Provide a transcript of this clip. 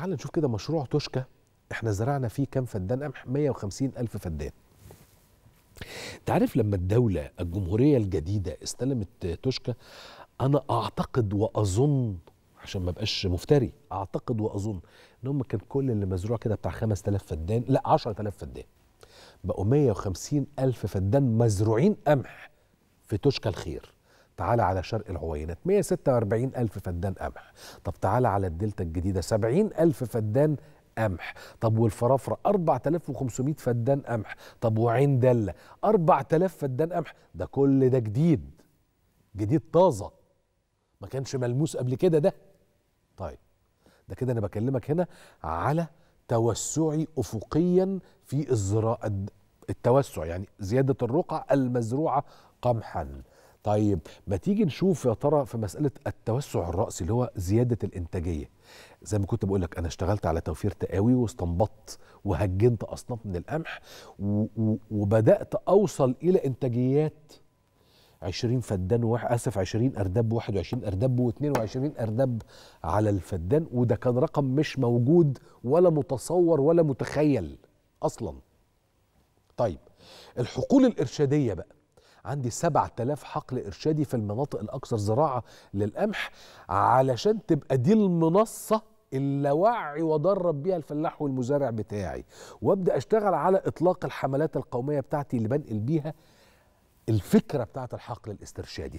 تعال نشوف كده مشروع توشكا احنا زرعنا فيه كام فدان قمح 150 ألف فدان تعرف لما الدولة الجمهورية الجديدة استلمت توشكا أنا أعتقد وأظن عشان ما بقاش مفتري أعتقد وأظن إن هم كان كل اللي مزروع كده بتاع 5000 فدان لا 10000 فدان بقوا 150 ألف فدان مزروعين قمح في توشكا الخير تعالى على شرق العوينات 146 ألف فدان قمح طب تعالى على الدلتا الجديدة 70 ألف فدان قمح طب والفرافره 4500 فدان قمح طب وعين دله 4000 فدان قمح ده كل ده جديد جديد طازه ما كانش ملموس قبل كده ده طيب ده كده انا بكلمك هنا على توسعي افقيا في الزراعه التوسع يعني زياده الرقعه المزروعه قمحا طيب ما تيجي نشوف يا ترى في مساله التوسع الراسي اللي هو زياده الانتاجيه زي ما كنت بقول لك انا اشتغلت على توفير تقاوي واستنبطت وهجنت اصناف من القمح وبدات اوصل الى انتاجيات 20 فدان واحد اسف 20 اردب 21 اردب و22 اردب على الفدان وده كان رقم مش موجود ولا متصور ولا متخيل اصلا طيب الحقول الارشاديه بقى عندي 7000 حقل إرشادي في المناطق الأكثر زراعة للقمح علشان تبقى دي المنصة اللي وعي وادرب بيها الفلاح والمزارع بتاعي وابدا اشتغل على اطلاق الحملات القوميه بتاعتي اللي بنقل بيها الفكره بتاعت الحقل الاسترشادي